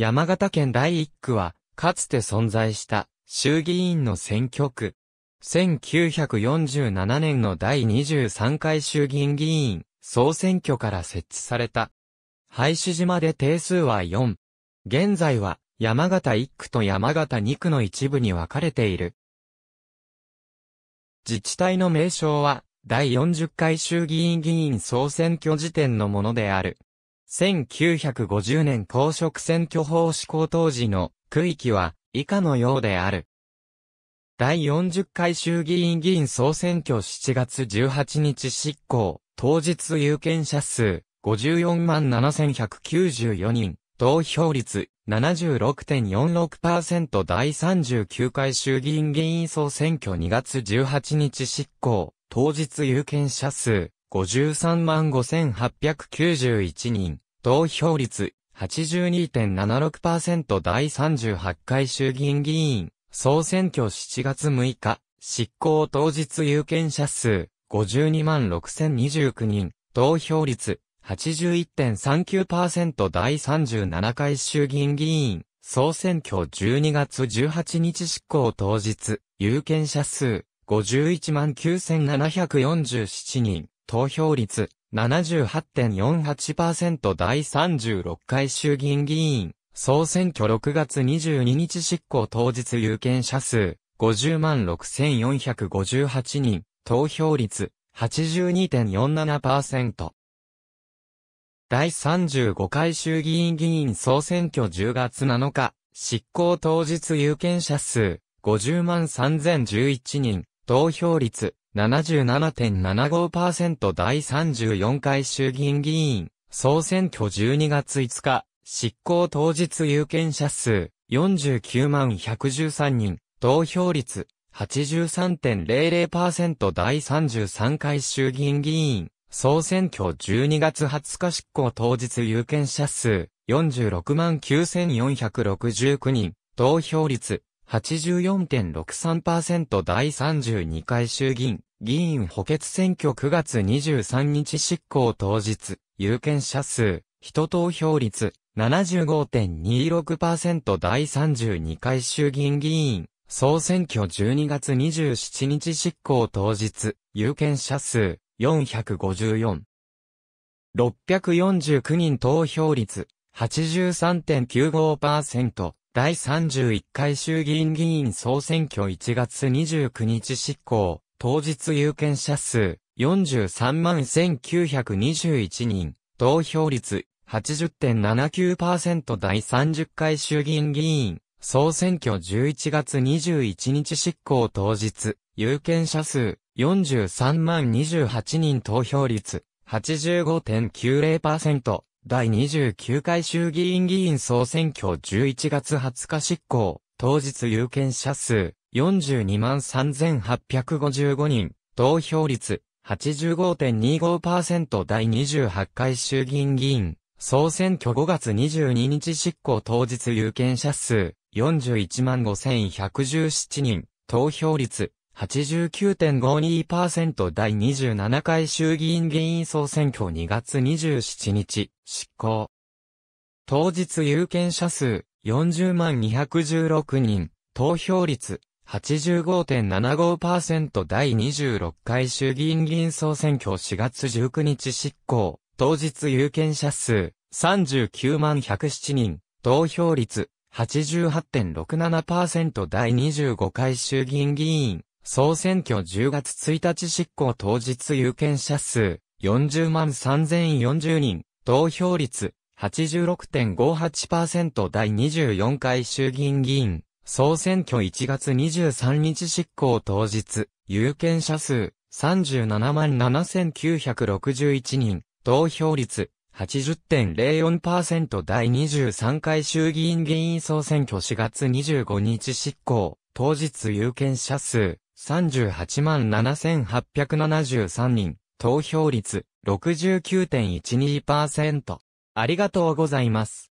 山形県第1区は、かつて存在した衆議院の選挙区。1947年の第23回衆議院議員総選挙から設置された。廃止島で定数は4。現在は山形1区と山形2区の一部に分かれている。自治体の名称は第40回衆議院議員総選挙時点のものである。1950年公職選挙法施行当時の区域は以下のようである。第40回衆議院議員総選挙7月18日執行、当日有権者数54万7194人、投票率76.46%第39回衆議院議員総選挙2月18日執行、当日有権者数53万5891人、投票率82.76%第38回衆議院議員、総選挙7月6日、執行当日有権者数52万6029人、投票率81.39%第37回衆議院議員、総選挙12月18日執行当日、有権者数51万9747人、投票率78.48%第36回衆議院議員、総選挙6月22日執行当日有権者数、50万6458人、投票率82.47%。第35回衆議院議員総選挙10月7日、執行当日有権者数、50万3011人、投票率77.75%第34回衆議院議員、総選挙12月5日、執行当日有権者数、49万113人、投票率、83.00%第33回衆議院議員、総選挙12月20日執行当日有権者数、46万9469人、投票率、84.63%第32回衆議院、議員補欠選挙9月23日執行当日、有権者数、人投票率、75.26%第32回衆議院議員、総選挙12月27日執行当日、有権者数、454。649人投票率、83.95%、第31回衆議院議員総選挙1月29日執行、当日有権者数43万1921人、投票率80.79%第30回衆議院議員、総選挙11月21日執行当日、有権者数43万28人投票率85.90%、第29回衆議院議員総選挙11月20日執行、当日有権者数42 3855人、投票率85.25%第28回衆議院議員、総選挙5月22日執行当日有権者数41 5117人、投票率89.52%第27回衆議院議員総選挙2月27日、執行。当日有権者数40万216人、投票率85.75%第26回衆議院議員総選挙4月19日執行、当日有権者数39万107人、投票率88.67%第25回衆議院議員総選挙10月1日執行当日有権者数40万3040人、投票率86.58%第24回衆議院議員総選挙1月23日執行当日、有権者数37万7961人、投票率80.04%第23回衆議院議員総選挙4月25日執行、当日有権者数38万7873人、投票率69.12%。ありがとうございます。